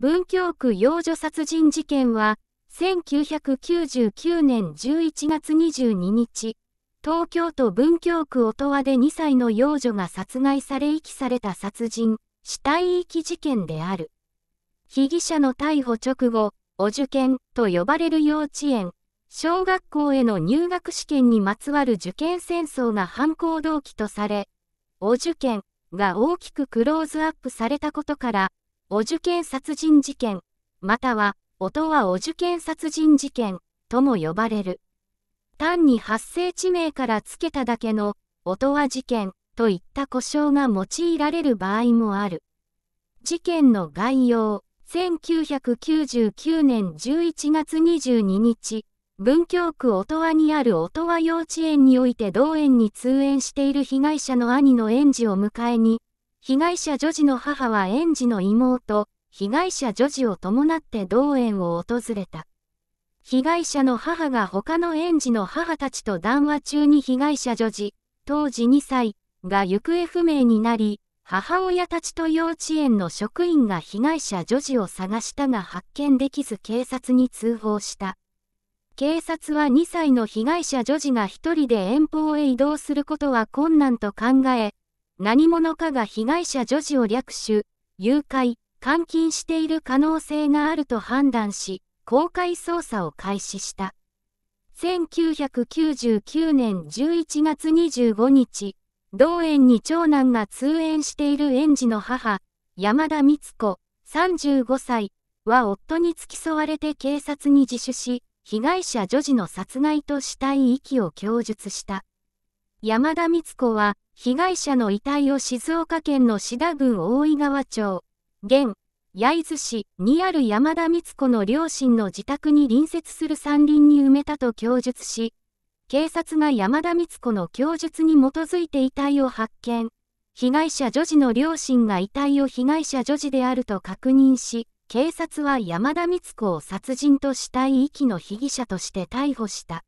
文京区幼女殺人事件は、1999年11月22日、東京都文京区音羽で2歳の幼女が殺害され遺棄された殺人、死体遺棄事件である。被疑者の逮捕直後、お受験と呼ばれる幼稚園、小学校への入学試験にまつわる受験戦争が犯行動機とされ、お受験が大きくクローズアップされたことから、お受験殺人事件、または、音はお受験殺人事件とも呼ばれる。単に発生地名から付けただけの、音は事件といった故障が用いられる場合もある。事件の概要、1999年11月22日、文京区音羽にある音羽幼稚園において同園に通園している被害者の兄の園児を迎えに、被害者女児の母は園児の妹、被害者女児を伴って同園を訪れた。被害者の母が他の園児の母たちと談話中に被害者女児、当時2歳が行方不明になり、母親たちと幼稚園の職員が被害者女児を探したが発見できず警察に通報した。警察は2歳の被害者女児が1人で遠方へ移動することは困難と考え、何者かが被害者女児を略取、誘拐、監禁している可能性があると判断し、公開捜査を開始した。1999年11月25日、同園に長男が通園している園児の母、山田光子、35歳は夫に付き添われて警察に自首し、被害者女児の殺害と死体遺棄を供述した。山田光子は、被害者の遺体を静岡県の志田郡大井川町、現、焼津市にある山田光子の両親の自宅に隣接する山林に埋めたと供述し、警察が山田光子の供述に基づいて遺体を発見。被害者女児の両親が遺体を被害者女児であると確認し、警察は山田光子を殺人と死体遺棄の被疑者として逮捕した。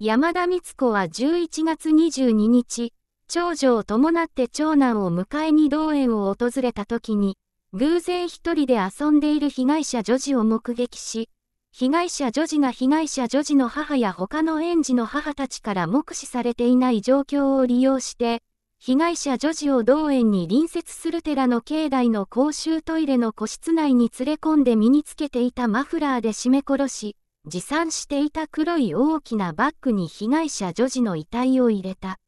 山田光子は11月22日、長女を伴って長男を迎えに同園を訪れた時に、偶然一人で遊んでいる被害者女児を目撃し、被害者女児が被害者女児の母や他の園児の母たちから目視されていない状況を利用して、被害者女児を同園に隣接する寺の境内の公衆トイレの個室内に連れ込んで身につけていたマフラーで絞め殺し、持参していた黒い大きなバッグに被害者女児の遺体を入れた。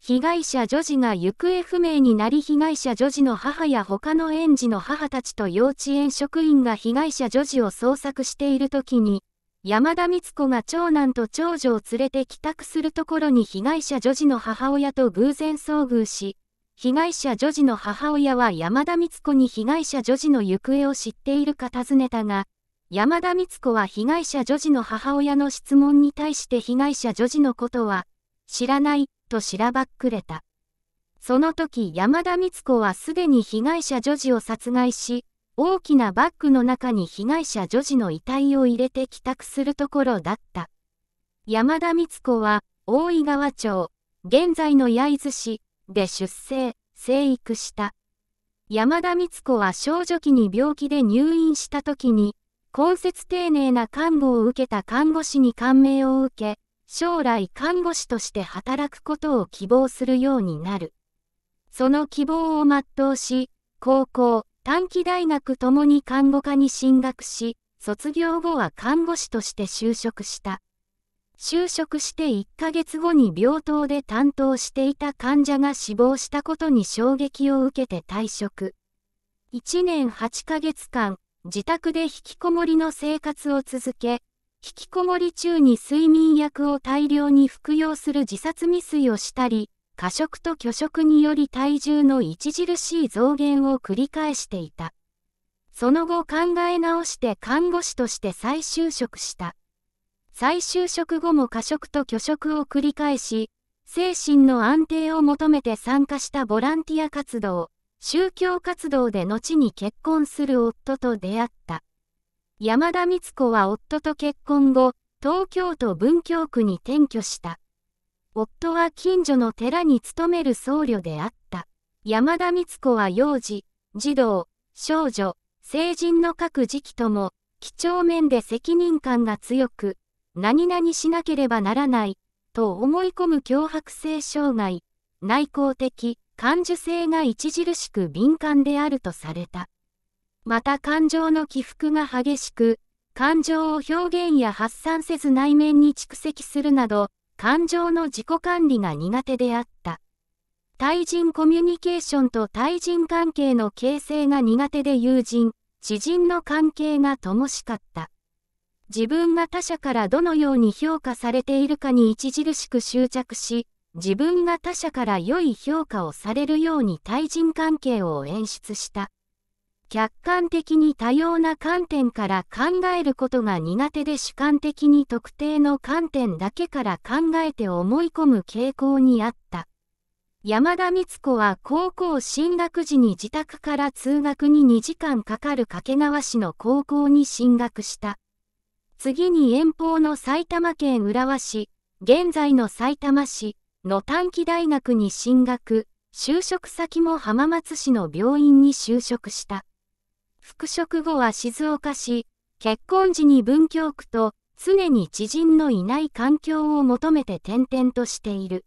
被害者女児が行方不明になり被害者女児の母や他の園児の母たちと幼稚園職員が被害者女児を捜索している時に、山田光子が長男と長女を連れて帰宅するところに被害者女児の母親と偶然遭遇し、被害者女児の母親は山田光子に被害者女児の行方を知っているか尋ねたが、山田光子は被害者女児の母親の質問に対して被害者女児のことは知らないとしらばっくれた。その時山田光子はすでに被害者女児を殺害し、大きなバッグの中に被害者女児の遺体を入れて帰宅するところだった。山田光子は大井川町、現在の焼津市で出生、生育した。山田光子は少女期に病気で入院した時に、懇切丁寧な看護を受けた看護師に感銘を受け、将来看護師として働くことを希望するようになる。その希望を全うし、高校、短期大学ともに看護科に進学し、卒業後は看護師として就職した。就職して1ヶ月後に病棟で担当していた患者が死亡したことに衝撃を受けて退職。1年8ヶ月間、自宅で引きこもりの生活を続け、引きこもり中に睡眠薬を大量に服用する自殺未遂をしたり、過食と拒食により体重の著しい増減を繰り返していた。その後考え直して看護師として再就職した。再就職後も過食と拒食を繰り返し、精神の安定を求めて参加したボランティア活動、宗教活動で後に結婚する夫と出会った。山田光子は夫と結婚後、東京都文京区に転居した。夫は近所の寺に勤める僧侶であった。山田光子は幼児、児童、少女、成人の各時期とも、几帳面で責任感が強く、何々しなければならない、と思い込む脅迫性障害、内向的、感受性が著しく敏感であるとされた。また感情の起伏が激しく、感情を表現や発散せず内面に蓄積するなど、感情の自己管理が苦手であった。対人コミュニケーションと対人関係の形成が苦手で友人、知人の関係が乏しかった。自分が他者からどのように評価されているかに著しく執着し、自分が他者から良い評価をされるように対人関係を演出した。客観的に多様な観点から考えることが苦手で主観的に特定の観点だけから考えて思い込む傾向にあった。山田光子は高校進学時に自宅から通学に2時間かかる掛川市の高校に進学した。次に遠方の埼玉県浦和市、現在の埼玉市、の短期大学に進学、就職先も浜松市の病院に就職した。復職後は静岡市、結婚時に文京区と常に知人のいない環境を求めて転々としている。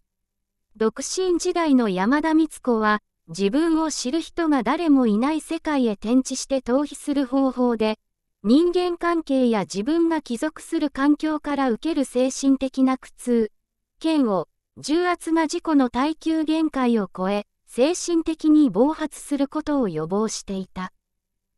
独身時代の山田光子は、自分を知る人が誰もいない世界へ転地して逃避する方法で、人間関係や自分が帰属する環境から受ける精神的な苦痛、嫌悪、重圧が自己の耐久限界を超え、精神的に暴発することを予防していた。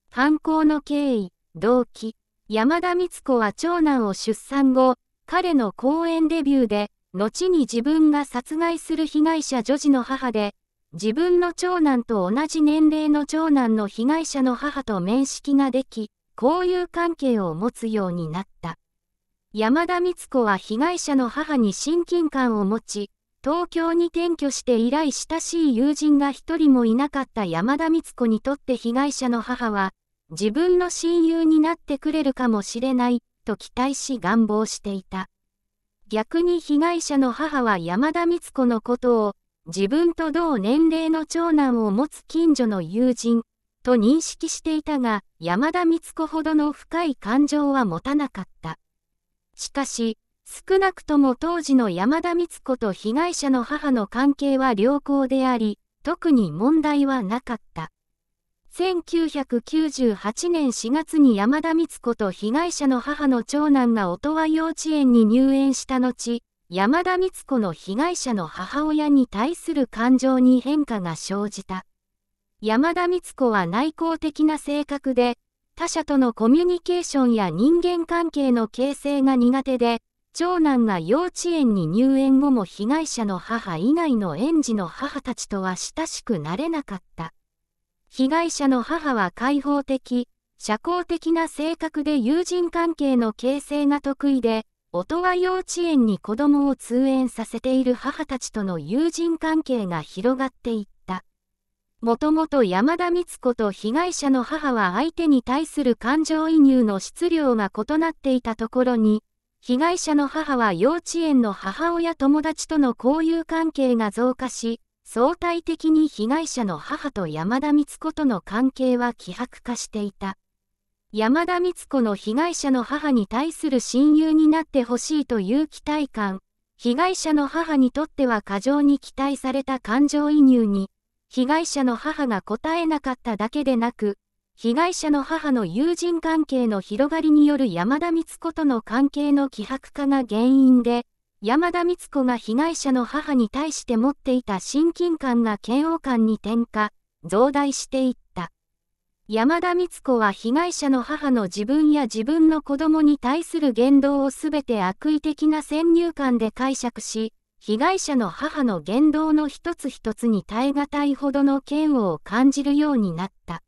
犯行の経緯、動機、山田光子は長男を出産後、彼の講演デビューで、後に自分が殺害する被害者女児の母で、自分の長男と同じ年齢の長男の被害者の母と面識ができ、交友関係を持つようになった。山田光子は被害者の母に親近感を持ち、東京に転居して以来親しい友人が一人もいなかった山田光子にとって被害者の母は、自分の親友になってくれるかもしれない、と期待し願望していた。逆に被害者の母は山田光子のことを、自分と同年齢の長男を持つ近所の友人、と認識していたが、山田光子ほどの深い感情は持たなかった。しかし、少なくとも当時の山田光子と被害者の母の関係は良好であり、特に問題はなかった。1998年4月に山田光子と被害者の母の長男が音羽幼稚園に入園した後、山田光子の被害者の母親に対する感情に変化が生じた。山田光子は内向的な性格で、他者とのコミュニケーションや人間関係の形成が苦手で、長男が幼稚園に入園後も被害者の母以外の園児の母たちとは親しくなれなかった。被害者の母は開放的、社交的な性格で友人関係の形成が得意で、音は幼稚園に子供を通園させている母たちとの友人関係が広がっていった。もともと山田光子と被害者の母は相手に対する感情移入の質量が異なっていたところに、被害者の母は幼稚園の母親友達との交友関係が増加し、相対的に被害者の母と山田光子との関係は希薄化していた。山田光子の被害者の母に対する親友になってほしいという期待感、被害者の母にとっては過剰に期待された感情移入に、被害者の母が答えなかっただけでなく、被害者の母の友人関係の広がりによる山田光子との関係の希薄化が原因で、山田光子が被害者の母に対して持っていた親近感が嫌悪感に転化、増大していった。山田光子は被害者の母の自分や自分の子供に対する言動をすべて悪意的な先入観で解釈し、被害者の母の言動の一つ一つに耐え難いほどの嫌悪を感じるようになった。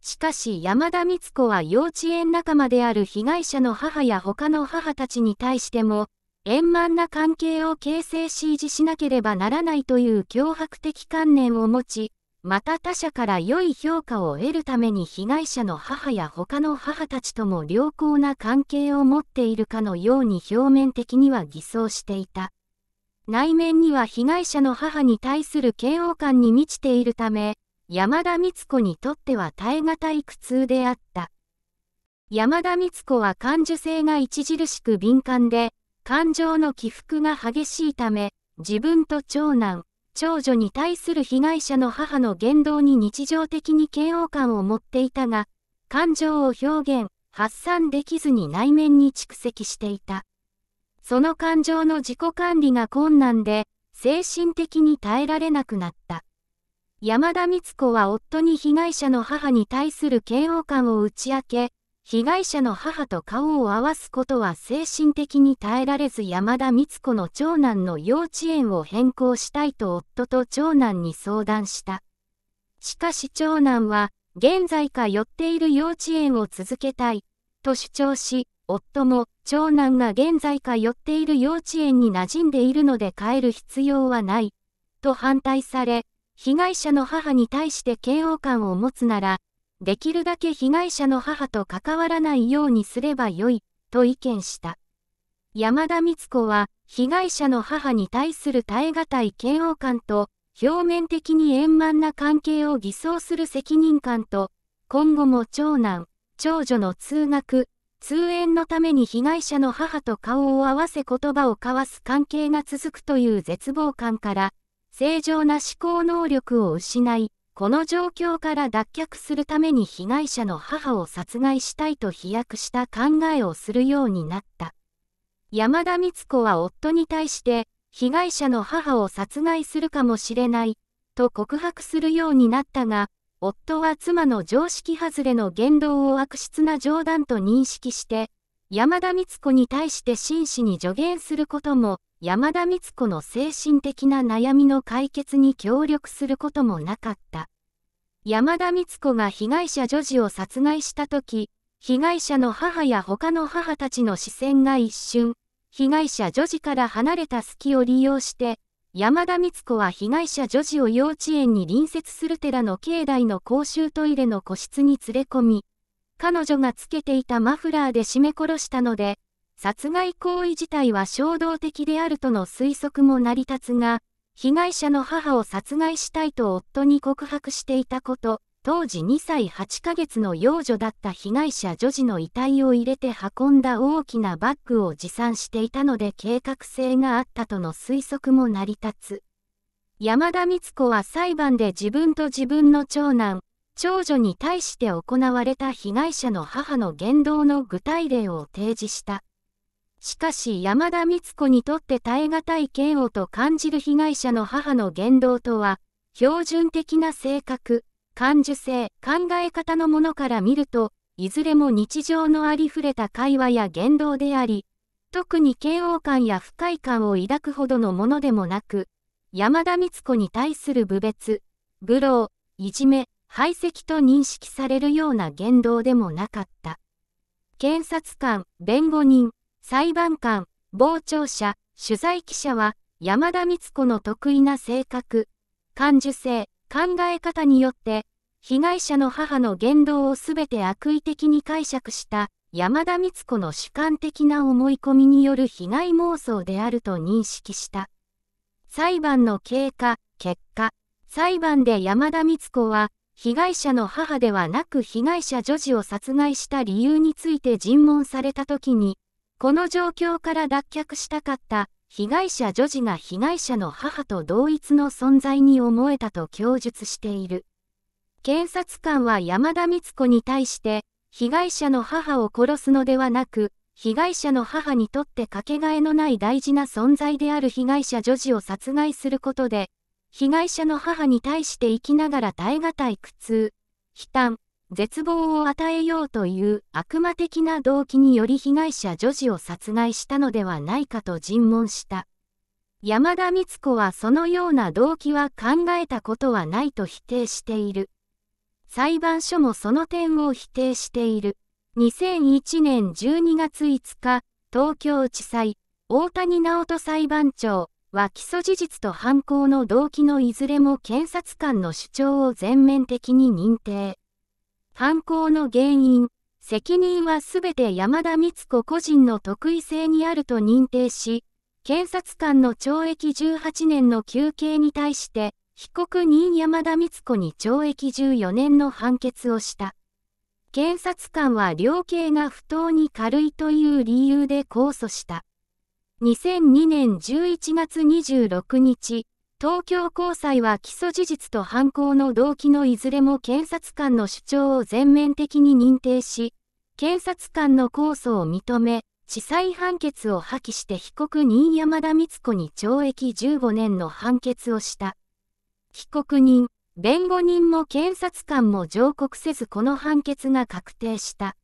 しかし山田光子は幼稚園仲間である被害者の母や他の母たちに対しても、円満な関係を形成し維持しなければならないという脅迫的観念を持ち、また他者から良い評価を得るために被害者の母や他の母たちとも良好な関係を持っているかのように表面的には偽装していた。内面には被害者の母に対する嫌悪感に満ちているため、山田光子にとっては耐え難い苦痛であった。山田光子は感受性が著しく敏感で、感情の起伏が激しいため、自分と長男、長女に対する被害者の母の言動に日常的に嫌悪感を持っていたが、感情を表現、発散できずに内面に蓄積していた。その感情の自己管理が困難で、精神的に耐えられなくなった。山田光子は夫に被害者の母に対する嫌悪感を打ち明け、被害者の母と顔を合わすことは精神的に耐えられず山田光子の長男の幼稚園を変更したいと夫と長男に相談した。しかし長男は、現在通っている幼稚園を続けたい、と主張し、夫も長男が現在通っている幼稚園に馴染んでいるので帰る必要はない、と反対され、被害者の母に対して嫌悪感を持つなら、できるだけ被害者の母と関わらないようにすればよい、と意見した。山田光子は、被害者の母に対する耐え難い嫌悪感と、表面的に円満な関係を偽装する責任感と、今後も長男、長女の通学、通園のために被害者の母と顔を合わせ言葉を交わす関係が続くという絶望感から、正常な思考能力を失い、この状況から脱却するために被害者の母を殺害したいと飛躍した考えをするようになった。山田光子は夫に対して、被害者の母を殺害するかもしれない、と告白するようになったが、夫は妻の常識外れの言動を悪質な冗談と認識して、山田光子に対して真摯に助言することも、山田光子の精神的な悩みの解決に協力することもなかった。山田光子が被害者女児を殺害した時、被害者の母や他の母たちの視線が一瞬、被害者女児から離れた隙を利用して、山田光子は被害者女児を幼稚園に隣接する寺の境内の公衆トイレの個室に連れ込み、彼女がつけていたマフラーで絞め殺したので、殺害行為自体は衝動的であるとの推測も成り立つが、被害者の母を殺害したいと夫に告白していたこと、当時2歳8ヶ月の幼女だった被害者女児の遺体を入れて運んだ大きなバッグを持参していたので計画性があったとの推測も成り立つ。山田光子は裁判で自分と自分の長男、長女に対して行われた被害者の母の言動の具体例を提示した。しかし山田光子にとって耐え難い嫌悪と感じる被害者の母の言動とは、標準的な性格、感受性、考え方のものから見ると、いずれも日常のありふれた会話や言動であり、特に嫌悪感や不快感を抱くほどのものでもなく、山田光子に対する侮蔑、愚弄、いじめ、排斥と認識されるような言動でもなかった。検察官、弁護人、裁判官、傍聴者、取材記者は、山田光子の得意な性格、感受性、考え方によって、被害者の母の言動をすべて悪意的に解釈した山田光子の主観的な思い込みによる被害妄想であると認識した。裁判の経過、結果、裁判で山田光子は、被害者の母ではなく被害者女児を殺害した理由について尋問された時に、この状況から脱却したかった被害者女児が被害者の母と同一の存在に思えたと供述している。検察官は山田光子に対して、被害者の母を殺すのではなく、被害者の母にとってかけがえのない大事な存在である被害者女児を殺害することで、被害者の母に対して生きながら耐え難い苦痛、悲嘆、絶望を与えようという悪魔的な動機により被害者女児を殺害したのではないかと尋問した。山田光子はそのような動機は考えたことはないと否定している。裁判所もその点を否定している。2001年12月5日、東京地裁、大谷直人裁判長は起訴事実と犯行の動機のいずれも検察官の主張を全面的に認定。犯行の原因、責任はすべて山田光子個人の特異性にあると認定し、検察官の懲役18年の求刑に対して、被告人山田光子に懲役14年の判決をした。検察官は量刑が不当に軽いという理由で控訴した。2002年11月26日、東京高裁は起訴事実と犯行の動機のいずれも検察官の主張を全面的に認定し、検察官の控訴を認め、地裁判決を破棄して被告人山田光子に懲役15年の判決をした。被告人、弁護人も検察官も上告せずこの判決が確定した。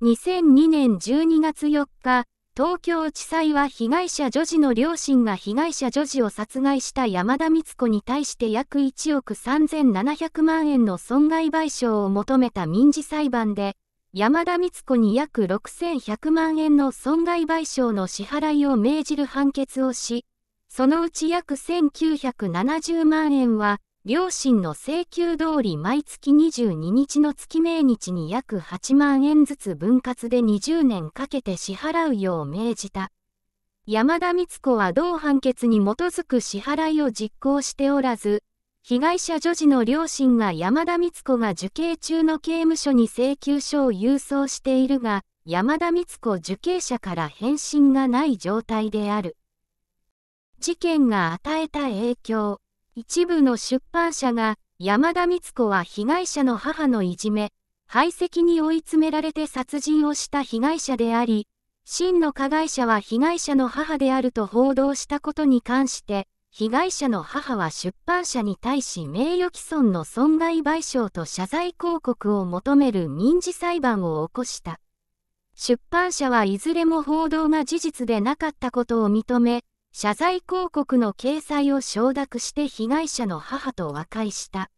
2002年12月4日、東京地裁は被害者女児の両親が被害者女児を殺害した山田光子に対して約1億3700万円の損害賠償を求めた民事裁判で、山田光子に約6100万円の損害賠償の支払いを命じる判決をし、そのうち約1970万円は、両親の請求通り毎月22日の月命日に約8万円ずつ分割で20年かけて支払うよう命じた。山田光子は同判決に基づく支払いを実行しておらず、被害者女児の両親が山田光子が受刑中の刑務所に請求書を郵送しているが、山田光子受刑者から返信がない状態である。事件が与えた影響。一部の出版社が、山田光子は被害者の母のいじめ、排斥に追い詰められて殺人をした被害者であり、真の加害者は被害者の母であると報道したことに関して、被害者の母は出版社に対し名誉毀損の損害賠償と謝罪広告を求める民事裁判を起こした。出版社はいずれも報道が事実でなかったことを認め、謝罪広告の掲載を承諾して被害者の母と和解した。